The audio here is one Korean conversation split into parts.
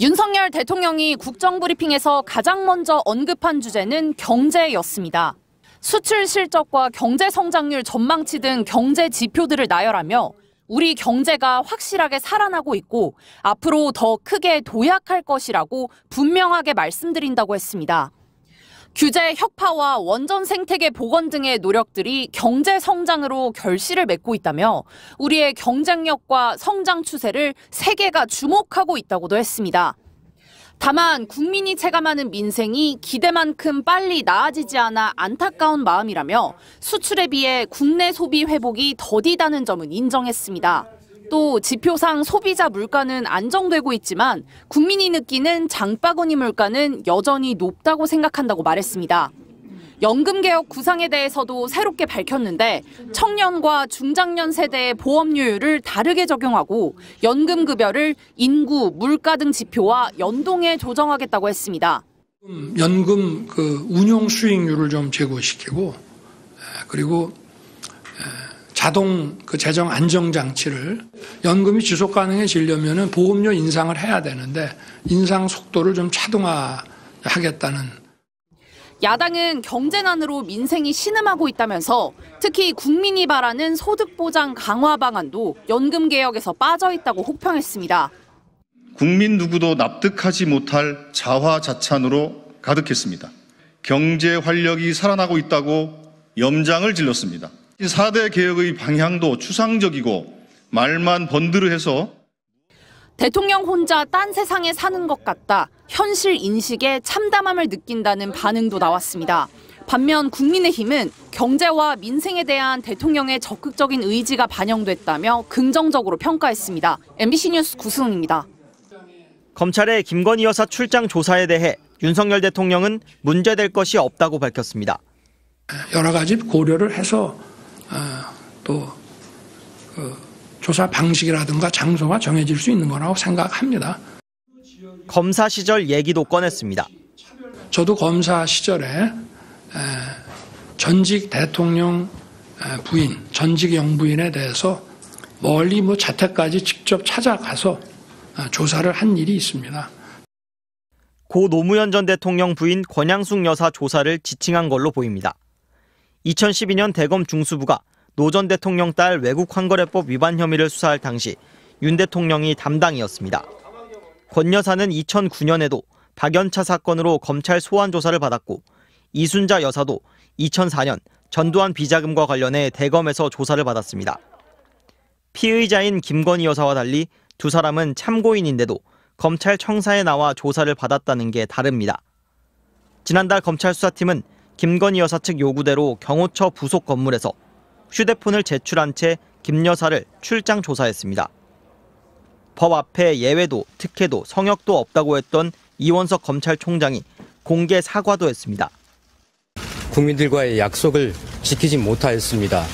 윤석열 대통령이 국정브리핑에서 가장 먼저 언급한 주제는 경제였습니다. 수출 실적과 경제 성장률 전망치 등 경제 지표들을 나열하며 우리 경제가 확실하게 살아나고 있고 앞으로 더 크게 도약할 것이라고 분명하게 말씀드린다고 했습니다. 규제 혁파와 원전 생태계 복원 등의 노력들이 경제 성장으로 결실을 맺고 있다며 우리의 경쟁력과 성장 추세를 세계가 주목하고 있다고도 했습니다. 다만 국민이 체감하는 민생이 기대만큼 빨리 나아지지 않아 안타까운 마음이라며 수출에 비해 국내 소비 회복이 더디다는 점은 인정했습니다. 또 지표상 소비자 물가는 안정되고 있지만 국민이 느끼는 장바구니 물가는 여전히 높다고 생각한다고 말했습니다. 연금개혁 구상에 대해서도 새롭게 밝혔는데 청년과 중장년 세대의 보험료율을 다르게 적용하고 연금급여를 인구, 물가 등 지표와 연동해 조정하겠다고 했습니다. 연금 그 운용 수익률을 좀 제고시키고 그리고 자동 그 재정 안정 장치를 연금이 지속 가능해지려면은 보험료 인상을 해야 되는데 인상 속도를 좀 차동화하겠다는 야당은 경제난으로 민생이 신음하고 있다면서 특히 국민이 바라는 소득보장 강화 방안도 연금 개혁에서 빠져 있다고 혹평했습니다. 국민 누구도 납득하지 못할 자화자찬으로 가득했습니다. 경제 활력이 살아나고 있다고 염장을 질렀습니다. 이 4대 개혁의 방향도 추상적이고 말만 번드르해서 대통령 혼자 딴 세상에 사는 것 같다. 현실 인식에 참담함을 느낀다는 반응도 나왔습니다. 반면 국민의힘은 경제와 민생에 대한 대통령의 적극적인 의지가 반영됐다며 긍정적으로 평가했습니다. MBC 뉴스 구승입니다. 검찰의 김건희 여사 출장 조사에 대해 윤석열 대통령은 문제될 것이 없다고 밝혔습니다. 여러 가지 고려를 해서 아, 또 그 조사 방식이라든가 장소가 정해질 수 있는 거라고 생각합니다. 검사 시절 얘기도 꺼냈습니다. 저도 검사 시절에 전직 대통령 부인, 전직 영부인에 대해서 멀리 뭐 자택까지 직접 찾아가서 아, 조사를 한 일이 있습니다. 고 노무현 전 대통령 부인 권양숙 여사 조사를 지칭한 걸로 보입니다. 2012년 대검 중수부가 노 전 대통령 딸 외국 환거래법 위반 혐의를 수사할 당시 윤 대통령이 담당이었습니다. 권 여사는 2009년에도 박연차 사건으로 검찰 소환 조사를 받았고 이순자 여사도 2004년 전두환 비자금과 관련해 대검에서 조사를 받았습니다. 피의자인 김건희 여사와 달리 두 사람은 참고인인데도 검찰 청사에 나와 조사를 받았다는 게 다릅니다. 지난달 검찰 수사팀은 김건희 여사 측 요구대로 경호처 부속 건물에서 휴대폰을 제출한 채 김 여사를 출장 조사했습니다. 법 앞에 예외도 특혜도 성역도 없다고 했던 이원석 검찰총장이 공개 사과도 했습니다. 국민들과의 약속을 지키지 못하였습니다.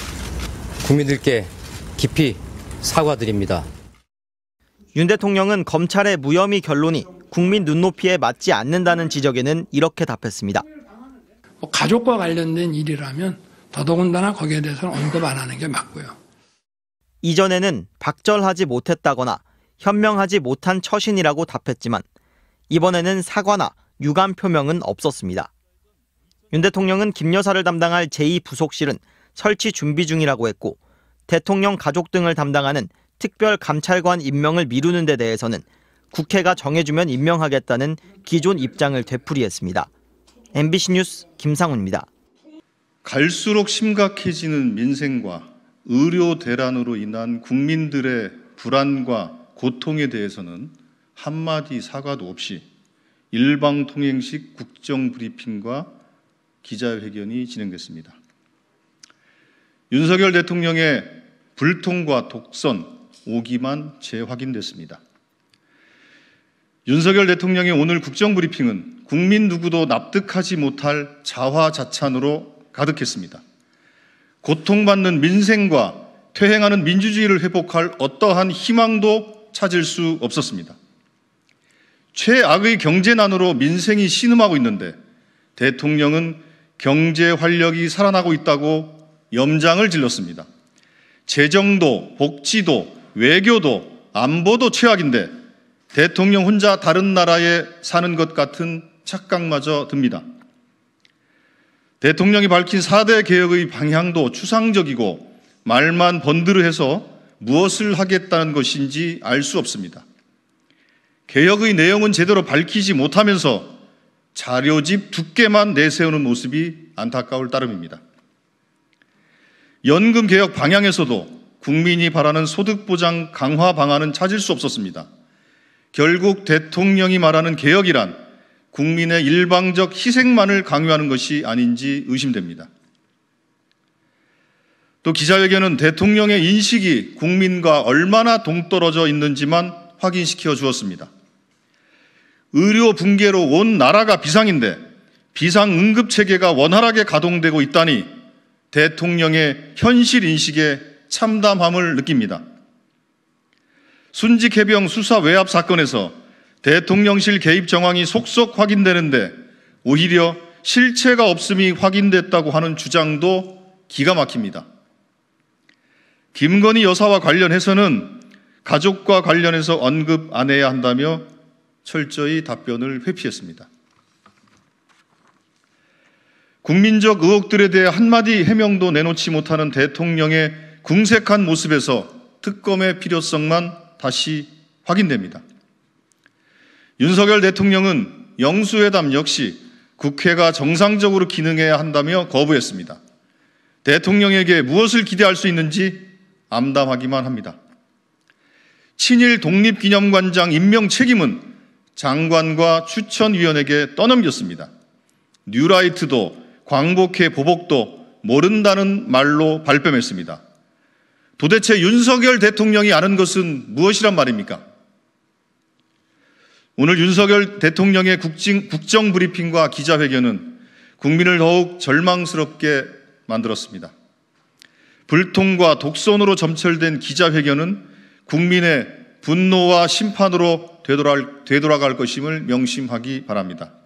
국민들께 깊이 사과드립니다. 윤 대통령은 검찰의 무혐의 결론이 국민 눈높이에 맞지 않는다는 지적에는 이렇게 답했습니다. 뭐 가족과 관련된 일이라면 더더군다나 거기에 대해서는 언급 안 하는 게 맞고요. 이전에는 박절하지 못했다거나 현명하지 못한 처신이라고 답했지만 이번에는 사과나 유감 표명은 없었습니다. 윤 대통령은 김 여사를 담당할 제2부속실은 설치 준비 중이라고 했고 대통령 가족 등을 담당하는 특별 감찰관 임명을 미루는 데 대해서는 국회가 정해주면 임명하겠다는 기존 입장을 되풀이했습니다. MBC 뉴스 김상훈입니다. 갈수록 심각해지는 민생과 의료 대란으로 인한 국민들의 불안과 고통에 대해서는 한마디 사과도 없이 일방 통행식 국정 브리핑과 기자회견이 진행됐습니다. 윤석열 대통령의 불통과 독선 오기만 재확인됐습니다. 윤석열 대통령의 오늘 국정브리핑은 국민 누구도 납득하지 못할 자화자찬으로 가득했습니다. 고통받는 민생과 퇴행하는 민주주의를 회복할 어떠한 희망도 찾을 수 없었습니다. 최악의 경제난으로 민생이 신음하고 있는데 대통령은 경제 활력이 살아나고 있다고 염장을 질렀습니다. 재정도, 복지도, 외교도, 안보도 최악인데 대통령 혼자 다른 나라에 사는 것 같은 착각마저 듭니다. 대통령이 밝힌 4대 개혁의 방향도 추상적이고 말만 번드르해서 무엇을 하겠다는 것인지 알 수 없습니다. 개혁의 내용은 제대로 밝히지 못하면서 자료집 두께만 내세우는 모습이 안타까울 따름입니다. 연금 개혁 방향에서도 국민이 바라는 소득보장 강화 방안은 찾을 수 없었습니다. 결국 대통령이 말하는 개혁이란 국민의 일방적 희생만을 강요하는 것이 아닌지 의심됩니다. 또 기자회견은 대통령의 인식이 국민과 얼마나 동떨어져 있는지만 확인시켜 주었습니다. 의료 붕괴로 온 나라가 비상인데 비상 응급 체계가 원활하게 가동되고 있다니 대통령의 현실 인식에 참담함을 느낍니다. 순직 해병 수사 외압 사건에서 대통령실 개입 정황이 속속 확인되는데 오히려 실체가 없음이 확인됐다고 하는 주장도 기가 막힙니다. 김건희 여사와 관련해서는 가족과 관련해서 언급 안 해야 한다며 철저히 답변을 회피했습니다. 국민적 의혹들에 대해 한마디 해명도 내놓지 못하는 대통령의 궁색한 모습에서 특검의 필요성만 다시 확인됩니다. 윤석열 대통령은 영수회담 역시 국회가 정상적으로 기능해야 한다며 거부했습니다. 대통령에게 무엇을 기대할 수 있는지 암담하기만 합니다. 친일 독립기념관장 임명 책임은 장관과 추천위원에게 떠넘겼습니다. 뉴라이트도 광복회 보복도 모른다는 말로 발뺌했습니다. 도대체 윤석열 대통령이 아는 것은 무엇이란 말입니까? 오늘 윤석열 대통령의 국정, 국정 브리핑과 기자회견은 국민을 더욱 절망스럽게 만들었습니다. 불통과 독선으로 점철된 기자회견은 국민의 분노와 심판으로 되돌아 되돌아갈 것임을 명심하기 바랍니다.